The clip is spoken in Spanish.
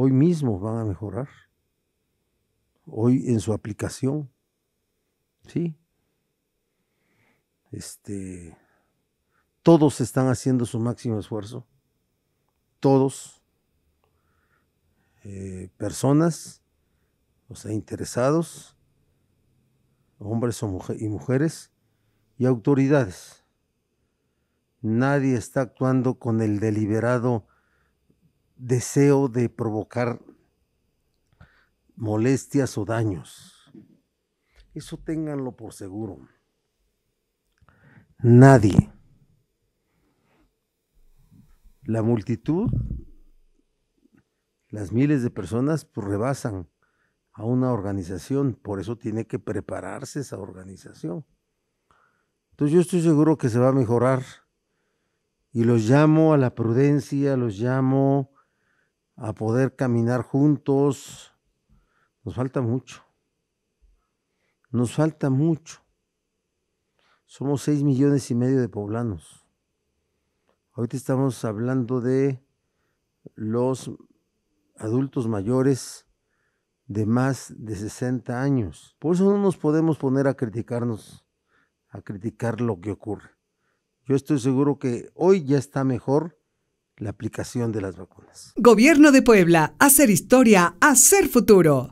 hoy mismo van a mejorar, hoy en su aplicación, ¿sí? Este, todos están haciendo su máximo esfuerzo, todos, eh, personas, o sea, interesados, hombres y mujeres, y autoridades. Nadie está actuando con el deliberado deseo de provocar molestias o daños. Eso ténganlo por seguro. Nadie. La multitud, las miles de personas pues, rebasan a una organización, por eso tiene que prepararse esa organización. Entonces yo estoy seguro que se va a mejorar y los llamo a la prudencia, los llamo a poder caminar juntos. Nos falta mucho. Nos falta mucho. Somos seis millones y medio de poblanos. Ahorita estamos hablando de los adultos mayores de más de 60 años. Por eso no nos podemos poner a criticarnos, a criticar lo que ocurre. Yo estoy seguro que hoy ya está mejor la aplicación de las vacunas. Gobierno de Puebla, hacer historia, hacer futuro.